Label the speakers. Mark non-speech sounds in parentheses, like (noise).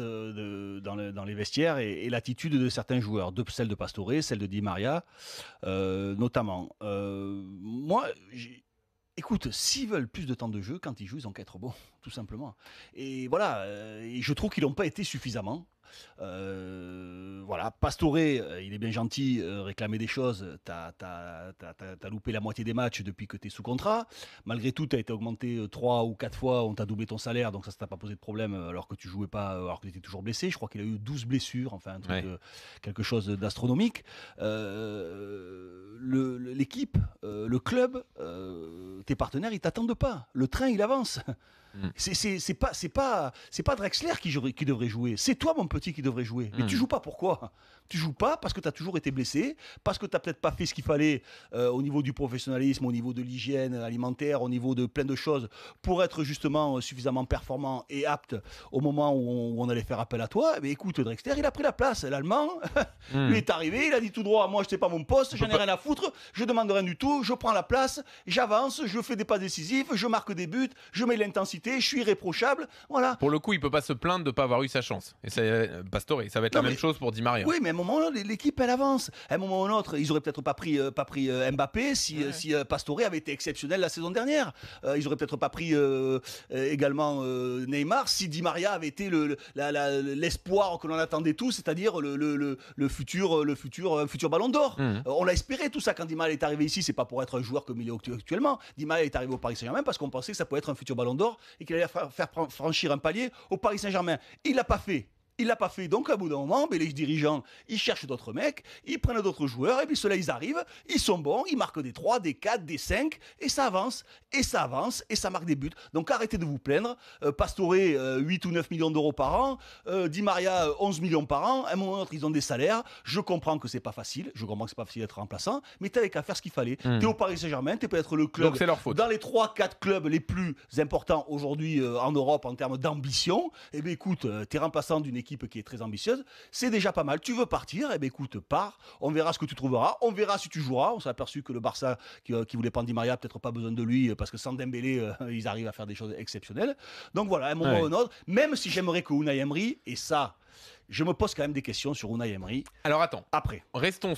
Speaker 1: Euh, de, dans, les vestiaires et, l'attitude de certains joueurs, celle de Pastore, celle de Di Maria, euh, notamment. Euh, moi, j'ai Écoute, s'ils veulent plus de temps de jeu, quand ils jouent, ils ont qu'à être (laughs) tout simplement. Et voilà, euh, je trouve qu'ils n'ont pas été suffisamment. Euh, voilà, Pastore, euh, il est bien gentil, réclamer des choses, t'as as, loupé la moitié des matchs depuis que tu es sous contrat. Malgré tout, t'as été augmenté trois ou quatre fois, on t'a doublé ton salaire, donc ça, ça t'a pas posé de problème alors que tu jouais pas, alors que étais toujours blessé. Je crois qu'il a eu 12 blessures, enfin, quelque chose d'astronomique. L'équipe, le club, tes partenaires, ils t'attendent pas. Le train, il avance. Mm. C'est pas, pas Drexler qui, devrait jouer, c'est toi, mon petit, qui devrait jouer. Mais mm. tu joues pas, pourquoi Tu joues pas parce que tu as toujours été blessé, parce que tu peut-être pas fait ce qu'il fallait euh, au niveau du professionnalisme, au niveau de l'hygiène alimentaire, au niveau de plein de choses, pour être justement euh, suffisamment performant et apte au moment où on, allait faire appel à toi. Mais écoute, Drexler, il a pris la place. L'Allemand, lui (laughs) mm. est arrivé, il a dit tout droit, moi, je sais pas mon poste, j'en ai rien à foutre, je demande rien du tout, je prends la place, j'avance, je fais des pas décisifs, je marque des buts, je mets l'intensité je suis irréprochable Voilà. Pour le coup, il peut pas se plaindre de pas avoir eu sa chance. Et c'est euh, Pastore, ça va être la même chose pour Di Maria. Oui, mais à un moment l'équipe elle avance. À un moment ou un autre, ils auraient peut-être pas pris euh, pas pris euh, Mbappé si, si Pastore avait été exceptionnel la saison dernière. ils auraient peut-être pas pris également Neymar si Di Maria avait été l'espoir le, que l'on attendait tous, c'est-à-dire le, le, futur le futur futur Ballon d'Or. Mmh. on l'a espéré tout ça quand Di Maria est arrivé ici, c'est pas pour être un joueur comme il est actuellement. Di Maria est arrivé au Paris Saint-Germain parce qu'on pensait que ça pouvait être un futur Ballon d'Or et qu'il allait faire franchir un palier au Paris Saint-Germain. Il l'a pas fait. Il l'a pas fait. Donc, à bout d'un moment, ben, les dirigeants, ils cherchent d'autres mecs, ils prennent d'autres joueurs, et puis ceux-là, ils arrivent, ils sont bons, ils marquent des 3, des 4, des 5, et ça avance, et ça avance, et ça marque des buts. Donc, arrêtez de vous plaindre. Euh, 8 euh, ou 9 millions d'euros par an. Euh, Di Maria, 11 euh, millions par an. À un moment ou autre, ils ont des salaires. Je comprends que c'est pas facile. Je comprends que c'est pas facile d'être remplaçant, mais avec qu'à faire ce qu'il fallait. Hmm. Tu es au Paris Saint-Germain, es peut-être le club. Dans les 3-4 clubs les plus importants aujourd'hui en Europe en termes d'ambition, et eh ben, écoute, t'es remplaçant d'une équipe équipe qui est très ambitieuse, c'est déjà pas mal. Tu veux partir, et eh bien écoute, pars, on verra ce que tu trouveras, on verra si tu joueras. On s'est aperçu que le Barça qui, euh, voulait prendre Maria, peut-être pas besoin de lui, euh, parce que sans Dembélé, euh, (laughs) ils arrivent à faire des choses exceptionnelles. Donc voilà, un moment ou un autre, même si j'aimerais que Unai Emery, et ça, je me pose quand même des questions sur Unai Emery. Alors attends, après. Restons.